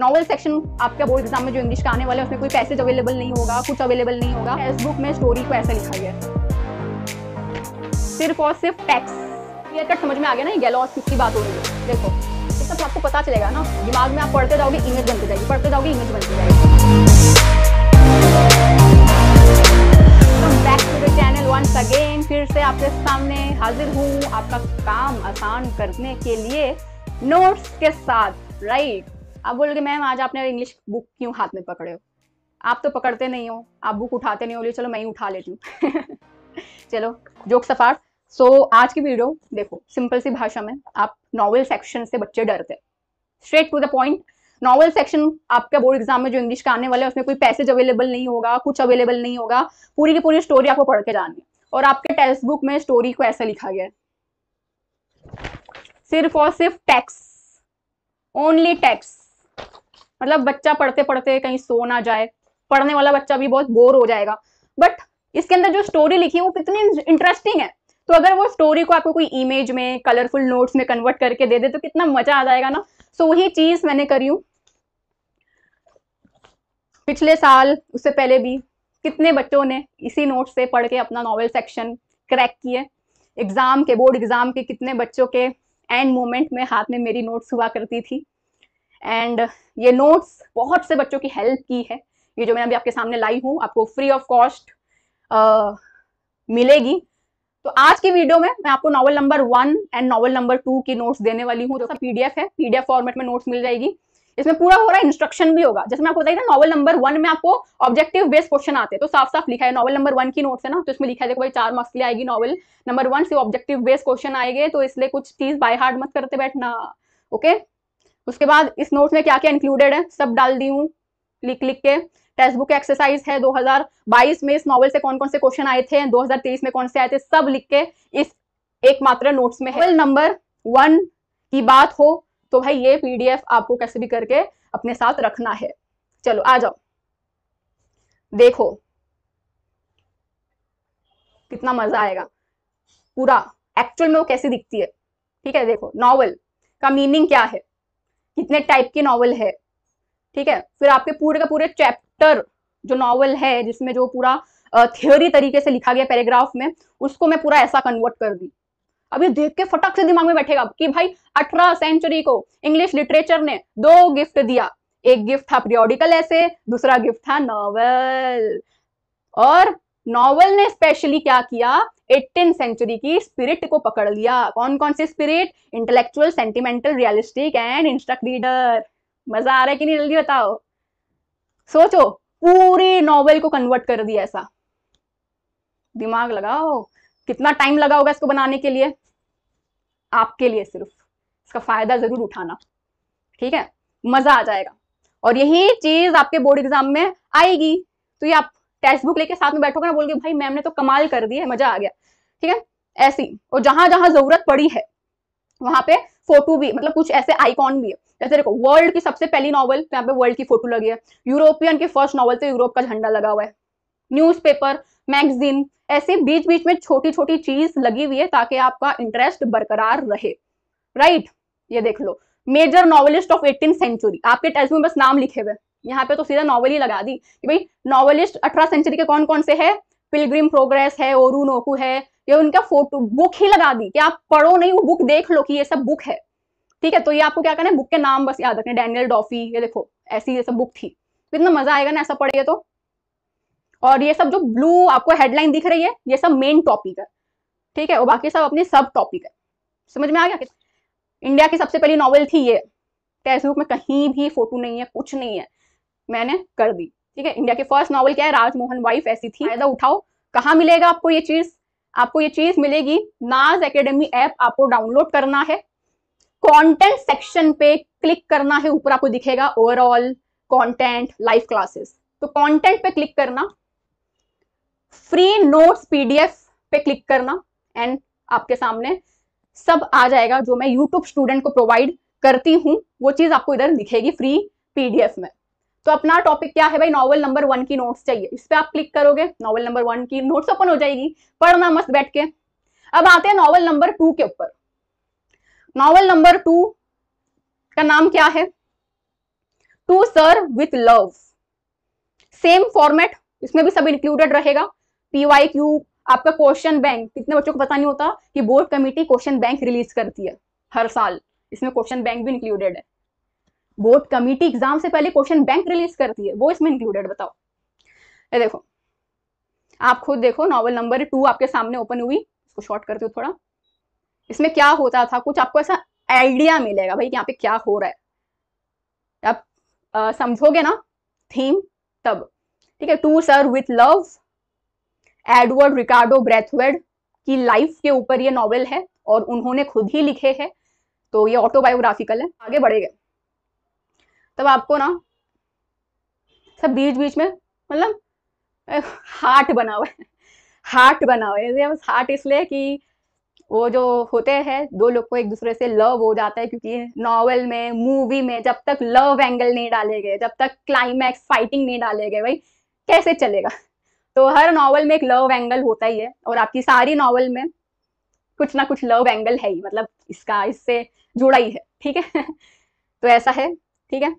Novel section आपका board exam में जो इंग्लिश का आने वाला है उसमें कोई पैसेज अवेलेबल नहीं होगा कुछ अवेलेबल नहीं होगा इस बुक में स्टोरी को ऐसा लिखा गया सिर्फ और सिर्फ टैक्स क्लियर कट समझ में आ गया ना ये गैलॉस किसकी बात हो रही है देखो इस सब तो आपको पता चलेगा ना दिमाग में आप पढ़ते जाओगे इमेज बनती जाएगी पढ़ते जाओगे इमेज बनती जाएगी अगेन फिर से आपके सामने हाजिर हूँ आपका काम आसान करने के लिए नोट्स के साथ राइट right. आप बोलोगे मैम आज आपने इंग्लिश बुक क्यों हाथ में पकड़े हो आप तो पकड़ते नहीं हो आप बुक उठाते नहीं हो चलो मैं ही उठा लेती हूँ चलो जोक सफार सो so, आज की वीडियो देखो सिंपल सी भाषा में आप नॉवल सेक्शन से बच्चे डरते हैं straight to the point novel section आपके बोर्ड एग्जाम में जो इंग्लिश का आने वाला है उसमें कोई पैसेज अवेलेबल नहीं होगा कुछ अवेलेबल नहीं होगा पूरी की पूरी स्टोरी आपको पढ़ के जानी और आपके टेक्स्ट बुक में स्टोरी को ऐसा लिखा गया है सिर्फ और सिर्फ टैक्स ओनली टैक्स मतलब बच्चा पढ़ते पढ़ते कहीं सो ना जाए पढ़ने वाला बच्चा भी बहुत बोर हो जाएगा बट इसके अंदर जो स्टोरी लिखी है वो कितनी इंटरेस्टिंग है तो अगर वो स्टोरी को आपको कोई इमेज में कलरफुल नोट्स में कन्वर्ट करके दे दे तो कितना मजा आ जाएगा ना सो वही चीज मैंने करी हूँ पिछले साल उससे पहले भी कितने बच्चों ने इसी नोट से पढ़ के अपना नॉवेल सेक्शन क्रैक किए एग्जाम के बोर्ड एग्जाम के कितने बच्चों के एंड मोमेंट में हाथ में मेरी नोट्स हुआ करती थी एंड uh, ये नोट्स बहुत से बच्चों की हेल्प की है ये जो मैं अभी आपके सामने लाई हूँ आपको फ्री ऑफ कॉस्ट मिलेगी तो आज की वीडियो में मैं आपको novel number one and novel number two की नोट्स देने वाली हूँ जो तो पीडीएफ है पीडीएफ फॉर्मेट में नोट्स मिल जाएगी इसमें पूरा हो रहा है इंस्ट्रक्शन भी होगा जैसे मैं आपको बताई नॉवल नंबर वन में आपको ऑब्जेक्टिव बेस्ड क्वेश्चन आते हैं तो साफ साफ लिखा है नॉवल नंबर वन की नोट्स है ना तो इसमें लिखा है देखो भाई चार मार्क्स लिए आएगी नॉवल नंबर वन से ऑब्जेक्टिव बेस्ड क्वेश्चन आएंगे तो इसलिए कुछ चीज बाय हार्ड मत करते बैठना ओके उसके बाद इस नोट में क्या क्या इंक्लूडेड है सब डाल दी हूँ लिख लिख के टेक्स्ट बुक एक्सरसाइज है 2022 में इस नॉवल से कौन कौन से क्वेश्चन आए थे 2023 में कौन से आए थे सब लिख के इस एकमात्र नोट्स में है नंबर वन की बात हो तो भाई ये पीडीएफ आपको कैसे भी करके अपने साथ रखना है चलो आ जाओ देखो कितना मजा आएगा पूरा एक्चुअल में वो कैसे दिखती है ठीक है देखो नॉवल का मीनिंग क्या है कितने टाइप के नॉवल है ठीक है फिर आपके पूरे का पूरे चैप्टर जो नॉवल है जिसमें जो पूरा थ्योरी तरीके से लिखा गया पैराग्राफ में उसको मैं पूरा ऐसा कन्वर्ट कर दी अब ये देख के फटक से दिमाग में बैठेगा कि भाई अठारह सेंचुरी को इंग्लिश लिटरेचर ने दो गिफ्ट दिया एक गिफ्ट था पीरियोडिकल ऐसे दूसरा गिफ्ट था नॉवल और नॉवल ने स्पेशली क्या किया एटीन सेंचुरी की स्पिरिट को पकड़ लिया कौन कौन से spirit intellectual sentimental realistic and instruct reader मजा आ रहा है कि नहीं जल्दी बताओ सोचो पूरी नॉवेल को कन्वर्ट कर दिया ऐसा दिमाग लगाओ कितना टाइम लगा होगा इसको बनाने के लिए आपके लिए सिर्फ इसका फायदा जरूर उठाना ठीक है मजा आ जाएगा और यही चीज आपके बोर्ड एग्जाम में आएगी तो ये आप टेक्स्ट बुक लेके साथ में बैठोगे ना बोलोगे भाई मैम ने तो कमाल कर दी है मजा आ गया ठीक है ऐसी और जहां जहां जरूरत पड़ी है वहां पे फोटो भी मतलब कुछ ऐसे आइकॉन भी है जैसे देखो वर्ल्ड की सबसे पहली नॉवल यहाँ पे वर्ल्ड की फोटो लगी है यूरोपियन के फर्स्ट नॉवल से यूरोप का झंडा लगा हुआ है न्यूज़पेपर मैगजीन ऐसे बीच बीच में छोटी छोटी चीज लगी हुई है ताकि आपका इंटरेस्ट बरकरार रहे राइट right? ये देख लो major novelist of eighteen century आपके टेस्ट में बस नाम लिखे हुए यहाँ पे तो सीधा नॉवल ही लगा दी कि भाई नॉवलिस्ट अठारह सेंचुरी के कौन कौन से है पिलग्रिम प्रोग्रेस है ओरू नोकू है ये उनका फोटो बुक ही लगा दी कि आप पढ़ो नहीं वो बुक देख लो कि ये सब बुक है ठीक है तो ये आपको क्या करना है बुक के नाम बस याद रखना डैनियल डॉफी ये देखो ऐसी ये सब बुक थी तो इतना मजा आएगा ना ऐसा पढ़िए तो और ये सब जो ब्लू आपको हेडलाइन दिख रही है ये सब मेन टॉपिक है ठीक है और बाकी सब अपनी सब टॉपिक है समझ में आ गया इंडिया की सबसे पहली नॉवल थी ये टेक्स्ट बुक में कहीं भी फोटो नहीं है कुछ नहीं है मैंने कर दी ठीक है इंडिया के फर्स्ट नॉवल क्या है राजमोहन वाइफ ऐसी थी फायदा उठाओ कहाँ मिलेगा आपको ये चीज आपको ये चीज मिलेगी नाज एकेडमी ऐप आपको डाउनलोड करना है कंटेंट सेक्शन पे क्लिक करना है ऊपर आपको दिखेगा ओवरऑल कंटेंट लाइव क्लासेस तो कंटेंट पे क्लिक करना फ्री नोट्स पीडीएफ पे क्लिक करना एंड आपके सामने सब आ जाएगा जो मैं यूट्यूब स्टूडेंट को प्रोवाइड करती हूँ वो चीज आपको इधर दिखेगी फ्री पीडीएफ में तो अपना टॉपिक क्या है भाई नॉवल नंबर वन की नोट्स चाहिए इस पर आप क्लिक करोगे नॉवल नंबर वन की नोट्स ओपन हो जाएगी पढ़ना मस्त बैठ के अब आते हैं नॉवल नंबर टू के ऊपर नॉवल नंबर टू का नाम क्या है to sir with love same format इसमें भी सब इंक्लूडेड रहेगा वाई क्यू आपका क्वेश्चन बैंक कितने बच्चों को पता नहीं होता कि board committee question bank release करती है हर साल इसमें क्वेश्चन बैंक भी इंक्लूडेड है बोर्ड कमिटी एग्जाम से पहले क्वेश्चन बैंक रिलीज करती है वो इसमें इंक्लूडेड बताओ ये देखो आप खुद देखो नॉवल नंबर टू आपके सामने ओपन हुई इसको शॉर्ट करती हूँ थोड़ा इसमें क्या होता था कुछ आपको ऐसा आइडिया मिलेगा भाई यहाँ पे क्या हो रहा है आप समझोगे ना थीम तब ठीक है to sir with love Edward Ricardo Braithwaite की लाइफ के ऊपर ये नॉवेल है और उन्होंने खुद ही लिखे हैं तो ये ऑटोबायोग्राफिकल है आगे बढ़ेगा तब आपको ना सब बीच बीच में मतलब हार्ट बना हुआ है हार्ट बना हुआ है हार्ट इसलिए कि वो जो होते हैं दो लोग को एक दूसरे से लव हो जाता है क्योंकि नॉवल में मूवी में जब तक लव एंगल नहीं डाले गए जब तक क्लाइमैक्स फाइटिंग नहीं डाले गए भाई कैसे चलेगा तो हर नॉवल में एक लव एंगल होता ही है और आपकी सारी नॉवल में कुछ ना कुछ लव एंगल है ही मतलब इसका इससे जुड़ा ही है ठीक है तो ऐसा है ठीक है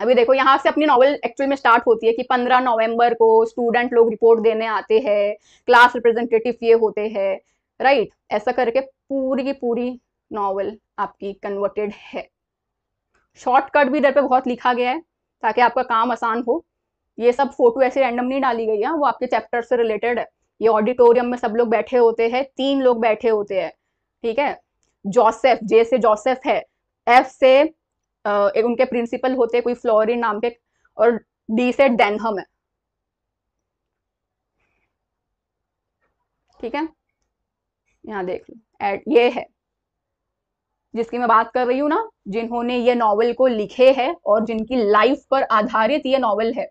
अभी देखो यहाँ से अपनी नॉवल एक्चुअल में स्टार्ट होती है कि 15 नवंबर को स्टूडेंट लोग रिपोर्ट देने आते हैं क्लास रिप्रेजेंटेटिव ये होते हैं राइट ऐसा करके पूरी की पूरी नॉवल आपकी कन्वर्टेड है शॉर्टकट भी इधर पे बहुत लिखा गया है ताकि आपका काम आसान हो ये सब फोटो ऐसे रैंडम नहीं डाली गई है वो आपके चैप्टर से रिलेटेड है ये ऑडिटोरियम में सब लोग बैठे होते हैं तीन लोग बैठे होते हैं ठीक है जोसेफ जे से जोसेफ है एफ से एक उनके प्रिंसिपल होते हैं कोई फ्लोरिन नाम के और डी से डेनहम है ठीक है यहाँ देख लो एड ये है जिसकी मैं बात कर रही हूँ ना जिन्होंने ये नॉवल को लिखे है और जिनकी लाइफ पर आधारित ये नॉवल है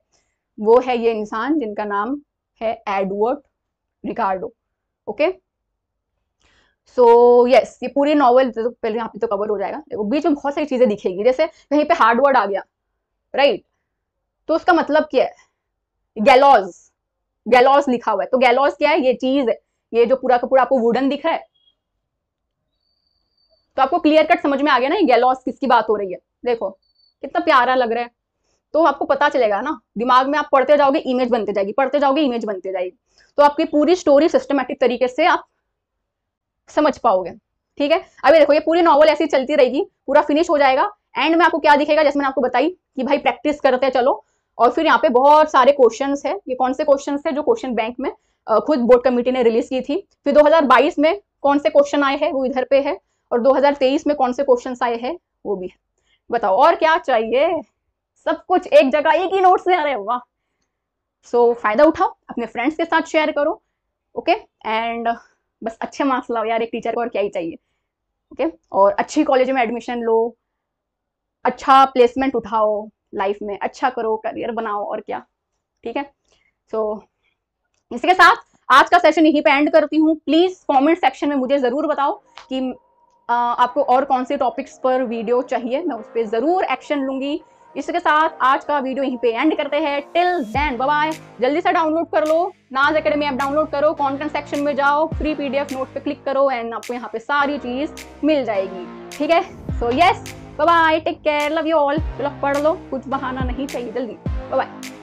वो है ये इंसान जिनका नाम है Edward Ricardo okay so so, yes yes, ये पूरी नॉवल तो पहले यहाँ पे तो कवर हो जाएगा देखो बीच में बहुत सारी चीज़ें दिखेगी जैसे कहीं पे हार्ड वर्ड आ गया राइट तो उसका मतलब क्या है गैलॉज गैलॉज लिखा हुआ है तो गैलॉज क्या है ये चीज़ है ये जो पूरा का पूरा आपको वुडन दिख रहा है तो आपको क्लियर कट समझ में आ गया ना ये गैलॉस किसकी बात हो रही है देखो कितना प्यारा लग रहा है तो आपको पता चलेगा ना दिमाग में आप पढ़ते जाओगे इमेज बनते जाएगी पढ़ते जाओगे इमेज बनते जाएगी तो आपकी पूरी स्टोरी सिस्टमेटिक तरीके से आप समझ पाओगे ठीक है अभी देखो ये पूरी नॉवल ऐसी चलती रहेगी पूरा फिनिश हो जाएगा एंड में आपको क्या दिखेगा जैसे मैंने आपको बताई कि भाई प्रैक्टिस करते चलो और फिर यहाँ पे बहुत सारे क्वेश्चन है ये कौन से क्वेश्चन है जो क्वेश्चन बैंक में खुद बोर्ड कमेटी ने रिलीज की थी फिर दो में कौन से क्वेश्चन आए हैं वो इधर पे है और दो में कौन से क्वेश्चन आए हैं वो भी है बताओ और क्या चाहिए सब कुछ एक जगह एक ही नोट से आ रहे वाह सो so, फायदा उठाओ अपने फ्रेंड्स के साथ शेयर करो ओके एंड बस अच्छे मार्क्स लाओ यार एक टीचर को और क्या ही चाहिए ओके और अच्छी कॉलेज में एडमिशन लो अच्छा प्लेसमेंट उठाओ लाइफ में अच्छा करो करियर बनाओ और क्या ठीक है सो so, साथ आज का सेशन यहीं पे एंड करती हूँ प्लीज कमेंट सेक्शन में मुझे जरूर बताओ कि आ, आपको और कौन से टॉपिक्स पर वीडियो चाहिए मैं उस पर जरूर एक्शन लूंगी इसके साथ आज का वीडियो यहीं पे एंड करते हैं टिल देन बाय जल्दी से डाउनलोड कर लो नाज अकेडमी ऐप डाउनलोड करो कंटेंट सेक्शन में जाओ फ्री पीडीएफ नोट पे क्लिक करो एंड आपको यहाँ पे सारी चीज मिल जाएगी ठीक है so yes bye take care love you all चलो पढ़ लो कुछ बहाना नहीं चाहिए जल्दी बाय